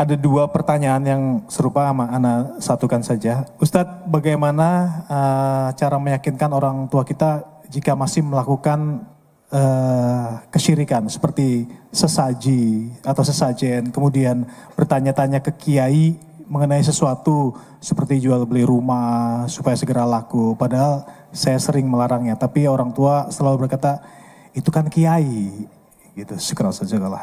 ada dua pertanyaan yang serupa sama Ana satukan saja. Ustadz, bagaimana uh, cara meyakinkan orang tua kita jika masih melakukan uh, kesyirikan seperti sesaji atau sesajen, kemudian bertanya-tanya ke kiai mengenai sesuatu seperti jual beli rumah supaya segera laku. Padahal saya sering melarangnya, tapi orang tua selalu berkata itu kan kiai gitu. Syukur saja kalau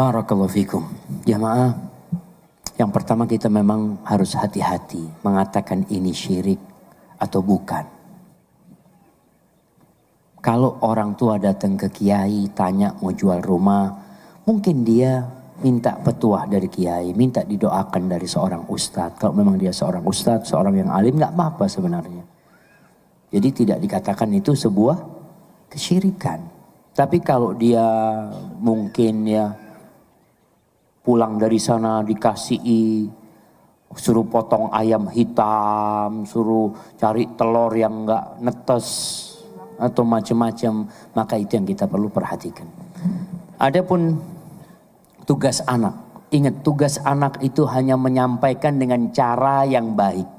Barakallahu fikum. Jamaah, ya, yang pertama kita memang harus hati-hati mengatakan ini syirik atau bukan. Kalau orang tua datang ke kiai tanya mau jual rumah, mungkin dia minta petuah dari kiai, minta didoakan dari seorang ustadz. Kalau memang dia seorang ustadz, seorang yang alim, nggak apa-apa sebenarnya. Jadi tidak dikatakan itu sebuah kesyirikan. Tapi kalau dia mungkin ya pulang dari sana dikasihi suruh potong ayam hitam, suruh cari telur yang enggak netes atau macam-macam, maka itu yang kita perlu perhatikan. Adapun tugas anak, ingat tugas anak itu hanya menyampaikan dengan cara yang baik.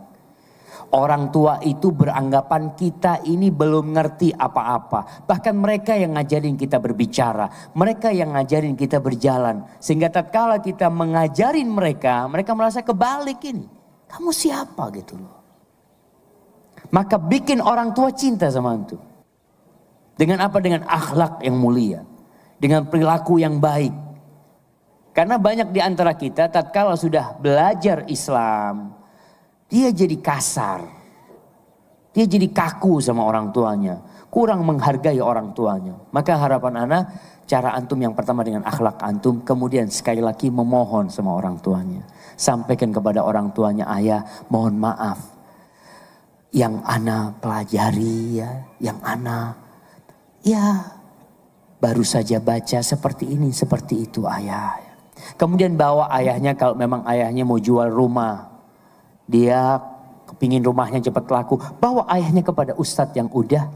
Orang tua itu beranggapan kita ini belum ngerti apa-apa. Bahkan mereka yang ngajarin kita berbicara, mereka yang ngajarin kita berjalan. Sehingga tatkala kita mengajarin mereka, mereka merasa kebalik ini. Kamu siapa gitu loh. Maka bikin orang tua cinta sama itu. Dengan apa? Dengan akhlak yang mulia. Dengan perilaku yang baik. Karena banyak di antara kita tatkala sudah belajar Islam, dia jadi kasar. Dia jadi kaku sama orang tuanya. Kurang menghargai orang tuanya. Maka harapan anak, cara antum yang pertama dengan akhlak antum. Kemudian sekali lagi memohon sama orang tuanya. Sampaikan kepada orang tuanya, ayah mohon maaf. Yang anak pelajari ya, yang anak ya baru saja baca seperti ini, seperti itu ayah. Kemudian bawa ayahnya kalau memang ayahnya mau jual rumah dia kepingin rumahnya cepat laku. Bawa ayahnya kepada ustadz yang udah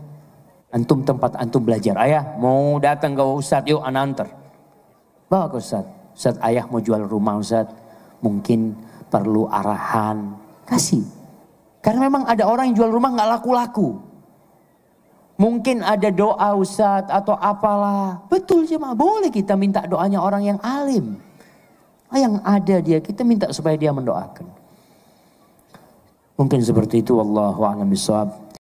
antum tempat antum belajar. Ayah mau datang ke ustadz yuk anantar Bawa ke ustadz. Ustadz ayah mau jual rumah ustadz. Mungkin perlu arahan. Kasih. Karena memang ada orang yang jual rumah nggak laku-laku. Mungkin ada doa ustadz atau apalah. Betul mah boleh kita minta doanya orang yang alim. Yang ada dia kita minta supaya dia mendoakan. Mungkin seperti itu Allah bisawab.